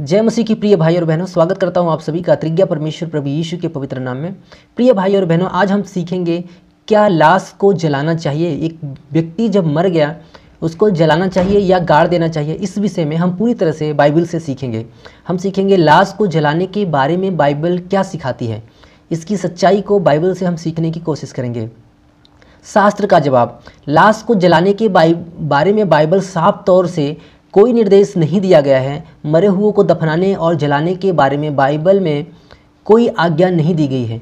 जय मसीह की प्रिय भाई और बहनों स्वागत करता हूं आप सभी का त्रिज्ञा परमेश्वर प्रभु यीशु के पवित्र नाम में प्रिय भाई और बहनों आज हम सीखेंगे क्या लाश को जलाना चाहिए एक व्यक्ति जब मर गया उसको जलाना चाहिए या गाड़ देना चाहिए इस विषय में हम पूरी तरह से बाइबल से सीखेंगे हम सीखेंगे लाश को जलाने के बारे में बाइबल क्या सिखाती है इसकी सच्चाई को बाइबल से हम सीखने की कोशिश करेंगे शास्त्र का जवाब लाश को जलाने के बारे में बाइबल साफ तौर से कोई निर्देश नहीं दिया गया है मरे हुओं को दफनाने और जलाने के बारे में बाइबल में कोई आज्ञा नहीं दी गई है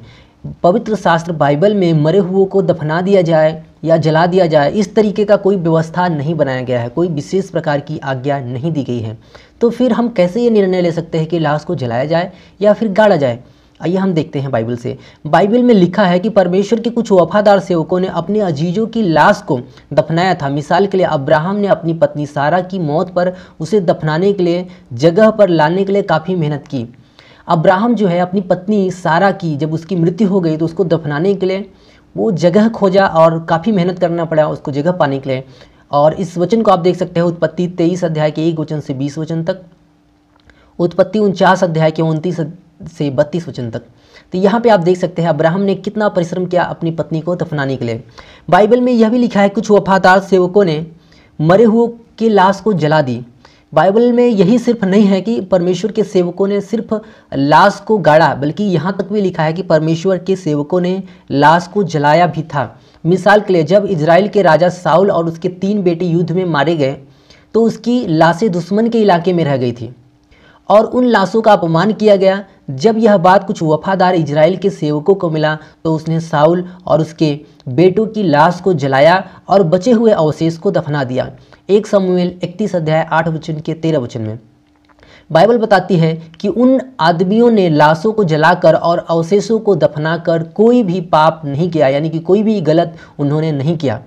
पवित्र शास्त्र बाइबल में मरे हुओं को दफना दिया जाए या जला दिया जाए इस तरीके का कोई व्यवस्था नहीं बनाया गया है कोई विशेष प्रकार की आज्ञा नहीं दी गई है तो फिर हम कैसे ये निर्णय ले सकते हैं कि लाश को जलाया जाए या फिर गाड़ा जाए आइए हम देखते हैं बाइबल से बाइबल में लिखा है कि परमेश्वर के कुछ वफादार सेवकों ने अपने अजीजों की लाश को दफनाया था मिसाल के लिए अब्राहम ने अपनी पत्नी सारा की मौत पर उसे दफनाने के लिए जगह पर लाने के लिए काफ़ी मेहनत की अब्राहम जो है अपनी पत्नी सारा की जब उसकी मृत्यु हो गई तो उसको दफनाने के लिए वो जगह खोजा और काफ़ी मेहनत करना पड़ा उसको जगह पाने के लिए और इस वचन को आप देख सकते हैं उत्पत्ति तेईस अध्याय के एक वचन से बीस वचन तक उत्पत्ति उनचास अध्याय के उनतीस से बत्तीस वचन तक तो यहाँ पे आप देख सकते हैं अब्राहम ने कितना परिश्रम किया अपनी पत्नी को दफनाने के लिए बाइबल में यह भी लिखा है कुछ वफादार सेवकों ने मरे हुए की लाश को जला दी बाइबल में यही सिर्फ नहीं है कि परमेश्वर के सेवकों ने सिर्फ लाश को गाड़ा बल्कि यहाँ तक भी लिखा है कि परमेश्वर के सेवकों ने लाश को जलाया भी था मिसाल के लिए जब इसराइल के राजा साउल और उसके तीन बेटे युद्ध में मारे गए तो उसकी लाशें दुश्मन के इलाके में रह गई थी और उन लाशों का अपमान किया गया जब यह बात कुछ वफादार इजराइल के सेवकों को मिला तो उसने साउल और उसके बेटों की लाश को जलाया और बचे हुए अवशेष को दफना दिया एक समूह इकतीस अध्याय आठ वचन के तेरह वचन में बाइबल बताती है कि उन आदमियों ने लाशों को जलाकर और अवशेषों को दफनाकर कोई भी पाप नहीं किया यानी कि कोई भी गलत उन्होंने नहीं किया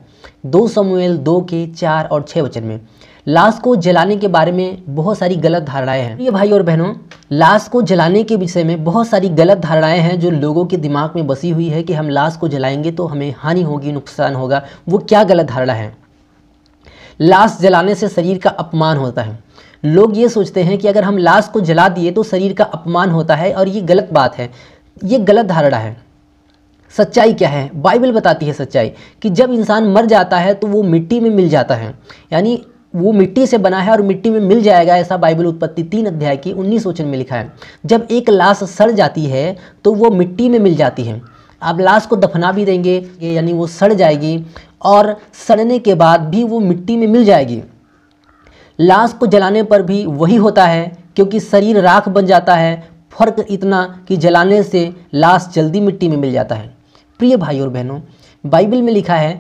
दो समूह दो के चार और छः वचन में लाश को जलाने के बारे में बहुत सारी गलत धारणाएं हैं ये भाई और बहनों लाश को जलाने के विषय में बहुत सारी गलत धारणाएं हैं जो लोगों के दिमाग में बसी हुई है कि हम लाश को जलाएंगे तो हमें हानि होगी नुकसान होगा वो क्या गलत धारणा है लाश जलाने से शरीर का अपमान होता है लोग ये सोचते हैं कि अगर हम लाश को जला दिए तो शरीर का अपमान होता है और ये गलत बात है ये गलत धारणा है सच्चाई क्या है बाइबल बताती है सच्चाई कि जब इंसान मर जाता है तो वो मिट्टी में मिल जाता है यानी वो मिट्टी से बना है और मिट्टी में मिल जाएगा ऐसा बाइबल उत्पत्ति तीन अध्याय की उन्नीस वचन में लिखा है जब एक लाश सड़ जाती है तो वो मिट्टी में मिल जाती है आप लाश को दफना भी देंगे यानी वो सड़ जाएगी और सड़ने के बाद भी वो मिट्टी में मिल जाएगी लाश को जलाने पर भी वही होता है क्योंकि शरीर राख बन जाता है फर्क इतना कि जलाने से लाश जल्दी मिट्टी में मिल जाता है प्रिय भाई और बहनों बाइबल में लिखा है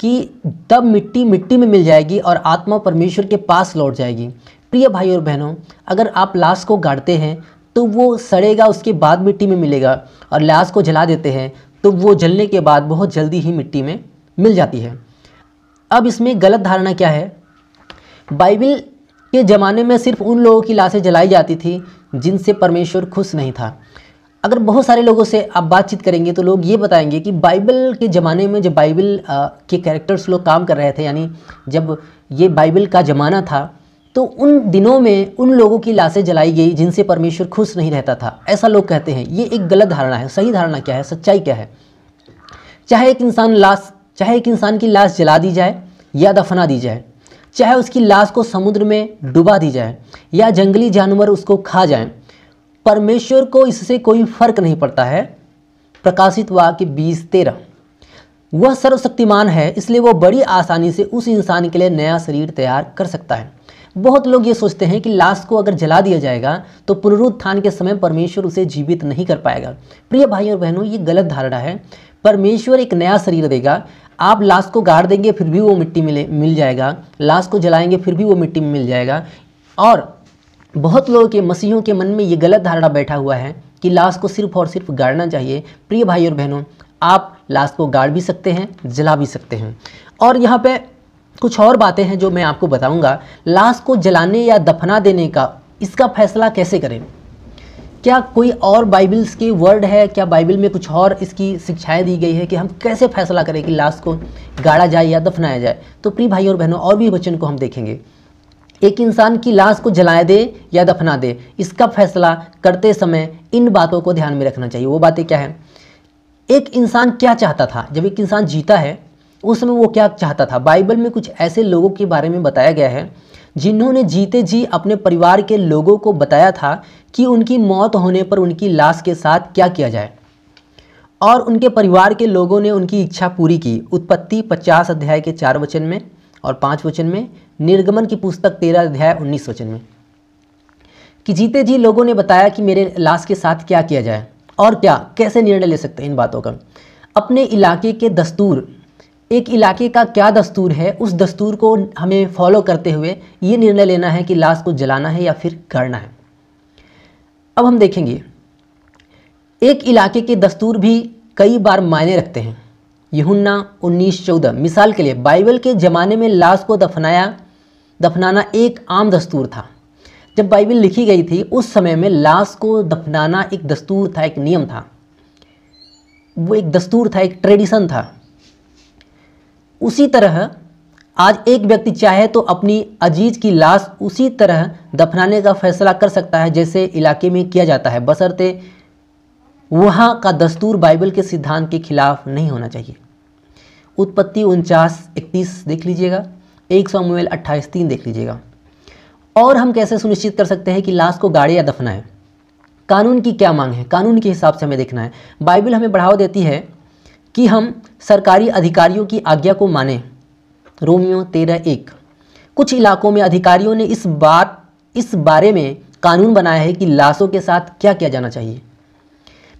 कि तब मिट्टी मिट्टी में मिल जाएगी और आत्मा परमेश्वर के पास लौट जाएगी प्रिय भाई और बहनों अगर आप लाश को गाड़ते हैं तो वो सड़ेगा उसके बाद मिट्टी में मिलेगा और लाश को जला देते हैं तो वो जलने के बाद बहुत जल्दी ही मिट्टी में मिल जाती है अब इसमें गलत धारणा क्या है बाइबिल के ज़माने में सिर्फ उन लोगों की लाशें जलाई जाती थी जिनसे परमेश्वर खुश नहीं था अगर बहुत सारे लोगों से आप बातचीत करेंगे तो लोग ये बताएंगे कि बाइबल के ज़माने में जब बाइबल के कैरेक्टर्स लोग काम कर रहे थे यानी जब ये बाइबल का ज़माना था तो उन दिनों में उन लोगों की लाशें जलाई गई जिनसे परमेश्वर खुश नहीं रहता था ऐसा लोग कहते हैं ये एक गलत धारणा है सही धारणा क्या है सच्चाई क्या है चाहे एक इंसान लाश चाहे एक इंसान की लाश जला दी जाए या दफना दी जाए चाहे उसकी लाश को समुद्र में डुबा दी जाए या जंगली जानवर उसको खा जाएँ परमेश्वर को इससे कोई फर्क नहीं पड़ता है प्रकाशित वाक्य बीस तेरह वह सर्वशक्तिमान है इसलिए वह बड़ी आसानी से उस इंसान के लिए नया शरीर तैयार कर सकता है बहुत लोग ये सोचते हैं कि लाश को अगर जला दिया जाएगा तो पुनरुत्थान के समय परमेश्वर उसे जीवित नहीं कर पाएगा प्रिय भाई और बहनों ये गलत धारणा है परमेश्वर एक नया शरीर देगा आप लाश को गाड़ देंगे फिर भी वो मिट्टी मिले मिल जाएगा लाश को जलाएंगे फिर भी वो मिट्टी में मिल जाएगा और बहुत लोगों के मसीहों के मन में ये गलत धारणा बैठा हुआ है कि लाश को सिर्फ और सिर्फ गाड़ना चाहिए प्रिय भाई और बहनों आप लाश को गाड़ भी सकते हैं जला भी सकते हैं और यहाँ पे कुछ और बातें हैं जो मैं आपको बताऊंगा लाश को जलाने या दफना देने का इसका फैसला कैसे करें क्या कोई और बाइबल्स के वर्ड है क्या बाइबल में कुछ और इसकी शिक्षाएं दी गई है कि हम कैसे फैसला करें कि लाश को गाड़ा जाए या दफनाया जाए तो प्रिय भाई और बहनों और भी वचन को हम देखेंगे एक इंसान की लाश को जलाए दे या दफना दे इसका फैसला करते समय इन बातों को ध्यान में रखना चाहिए वो बातें क्या है एक इंसान क्या चाहता था जब एक इंसान जीता है उस समय वो क्या चाहता था बाइबल में कुछ ऐसे लोगों के बारे में बताया गया है जिन्होंने जीते जी अपने परिवार के लोगों को बताया था कि उनकी मौत होने पर उनकी लाश के साथ क्या किया जाए और उनके परिवार के लोगों ने उनकी इच्छा पूरी की उत्पत्ति पचास अध्याय के चार वचन में और पाँच वचन में निर्गमन की पुस्तक तेरह अध्याय उन्नीस वचन में कि जीते जी लोगों ने बताया कि मेरे लाश के साथ क्या किया जाए और क्या कैसे निर्णय ले सकते हैं इन बातों का अपने इलाके के दस्तूर एक इलाके का क्या दस्तूर है उस दस्तूर को हमें फॉलो करते हुए ये निर्णय लेना है कि लाश को जलाना है या फिर करना है अब हम देखेंगे एक इलाके के दस्तूर भी कई बार मायने रखते हैं यहुन्ना 1914 मिसाल के लिए बाइबल के ज़माने में लाश को दफनाया दफनाना एक आम दस्तूर था जब बाइबल लिखी गई थी उस समय में लाश को दफनाना एक दस्तूर था एक नियम था वो एक दस्तूर था एक ट्रेडिशन था उसी तरह आज एक व्यक्ति चाहे तो अपनी अजीज की लाश उसी तरह दफनाने का फैसला कर सकता है जैसे इलाके में किया जाता है बसरते वहाँ का दस्तूर बाइबल के सिद्धांत के खिलाफ नहीं होना चाहिए उत्पत्ति उनचास इकतीस देख लीजिएगा एक सौ मोबाइल अट्ठाईस तीन देख लीजिएगा और हम कैसे सुनिश्चित कर सकते हैं कि लाश को गाड़े या दफना है कानून की क्या मांग है कानून के हिसाब से हमें देखना है बाइबल हमें बढ़ावा देती है कि हम सरकारी अधिकारियों की आज्ञा को माने रोमियो तेरह एक कुछ इलाकों में अधिकारियों ने इस बात इस बारे में कानून बनाया है कि लाशों के साथ क्या किया जाना चाहिए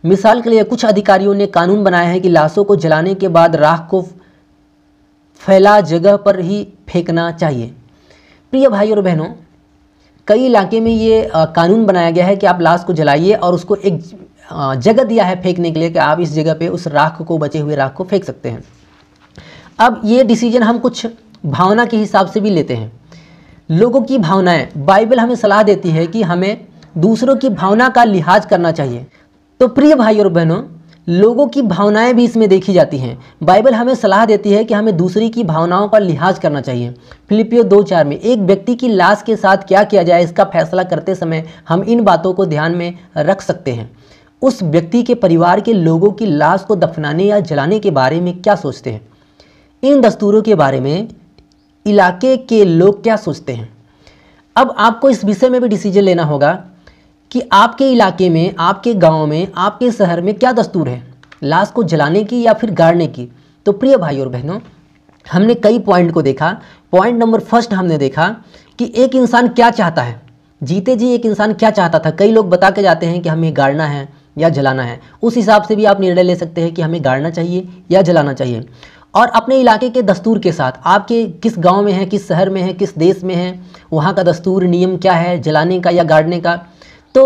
मिसाल के लिए कुछ अधिकारियों ने कानून बनाया है कि लाशों को जलाने के बाद राख को फैला जगह पर ही फेंकना चाहिए प्रिय भाई और बहनों कई इलाके में ये कानून बनाया गया है कि आप लाश को जलाइए और उसको एक जगह दिया है फेंकने के लिए कि आप इस जगह पे उस राख को बचे हुए राख को फेंक सकते हैं अब ये डिसीजन हम कुछ भावना के हिसाब से भी लेते हैं लोगों की भावनाएं बाइबल हमें सलाह देती है कि हमें दूसरों की भावना का लिहाज करना चाहिए तो प्रिय भाई और बहनों लोगों की भावनाएं भी इसमें देखी जाती हैं बाइबल हमें सलाह देती है कि हमें दूसरी की भावनाओं का लिहाज करना चाहिए फिलिपियो दो चार में एक व्यक्ति की लाश के साथ क्या किया जाए इसका फैसला करते समय हम इन बातों को ध्यान में रख सकते हैं उस व्यक्ति के परिवार के लोगों की लाश को दफनाने या जलाने के बारे में क्या सोचते हैं इन दस्तूरों के बारे में इलाके के लोग क्या सोचते हैं अब आपको इस विषय में भी डिसीजन लेना होगा कि आपके इलाके में आपके गांव में आपके शहर में क्या दस्तूर है लाश को जलाने की या फिर गाड़ने की तो प्रिय भाई और बहनों हमने कई पॉइंट को देखा पॉइंट नंबर फर्स्ट हमने देखा कि एक इंसान क्या चाहता है जीते जी एक इंसान क्या चाहता था कई लोग बता के जाते हैं कि हमें गाड़ना है या जलाना है उस हिसाब से भी आप निर्णय ले सकते हैं कि हमें गाड़ना चाहिए या जलाना चाहिए और अपने इलाके के दस्तूर के साथ आपके किस गांव में है किस शहर में है किस देश में है वहाँ का दस्तूर नियम क्या है जलाने का या गाड़ने का तो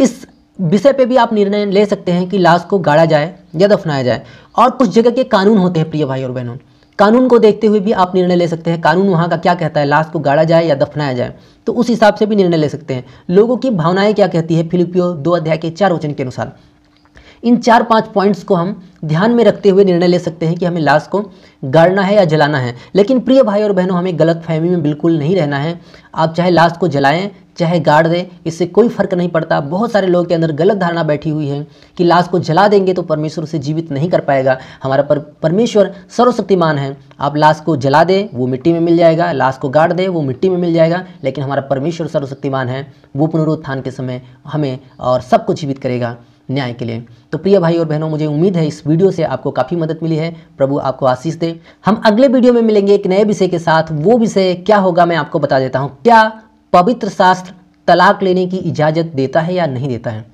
इस विषय पे भी आप निर्णय ले सकते हैं कि लाश को गाड़ा जाए या दफनाया जाए और कुछ जगह के कानून होते हैं प्रिय भाई और बहनों कानून को देखते हुए भी आप निर्णय ले सकते हैं कानून वहाँ का क्या कहता है लाश को गाड़ा जाए या दफनाया जाए तो उस हिसाब से भी निर्णय ले सकते हैं लोगों की भावनाएं क्या कहती है फिलिपियो दो अध्याय के चार वचन के अनुसार इन चार पांच पॉइंट्स को हम ध्यान में रखते हुए निर्णय ले सकते हैं कि हमें लाश को गाड़ना है या जलाना है लेकिन प्रिय भाई और बहनों हमें गलत फहमी में बिल्कुल नहीं रहना है आप चाहे लाश को जलाएं चाहे गाड़ दें इससे कोई फर्क नहीं पड़ता बहुत सारे लोगों के अंदर गलत धारणा बैठी हुई है कि लाश को जला देंगे तो परमेश्वर उसे जीवित नहीं कर पाएगा हमारा पर, परमेश्वर सर्वशक्तिमान है आप लाश को जला दें वो मिट्टी में मिल जाएगा लाश को गाड़ दें वो मिट्टी में मिल जाएगा लेकिन हमारा परमेश्वर सर्वशक्तिमान है वो पुनरुत्थान के समय हमें और सबको जीवित करेगा न्याय के लिए तो प्रिय भाई और बहनों मुझे उम्मीद है इस वीडियो से आपको काफ़ी मदद मिली है प्रभु आपको आशीष दे हम अगले वीडियो में मिलेंगे एक नए विषय के साथ वो विषय क्या होगा मैं आपको बता देता हूँ क्या पवित्र शास्त्र तलाक लेने की इजाज़त देता है या नहीं देता है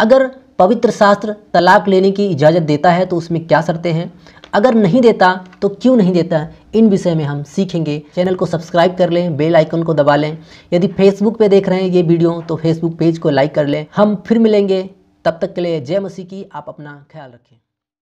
अगर पवित्र शास्त्र तलाक लेने की इजाज़त देता है तो उसमें क्या शर्तें हैं अगर नहीं देता तो क्यों नहीं देता इन विषय में हम सीखेंगे चैनल को सब्सक्राइब कर लें बेल आइकन को दबा लें यदि फेसबुक पे देख रहे हैं ये वीडियो तो फेसबुक पेज को लाइक कर लें हम फिर मिलेंगे तब तक के लिए जय मसीह की आप अपना ख्याल रखें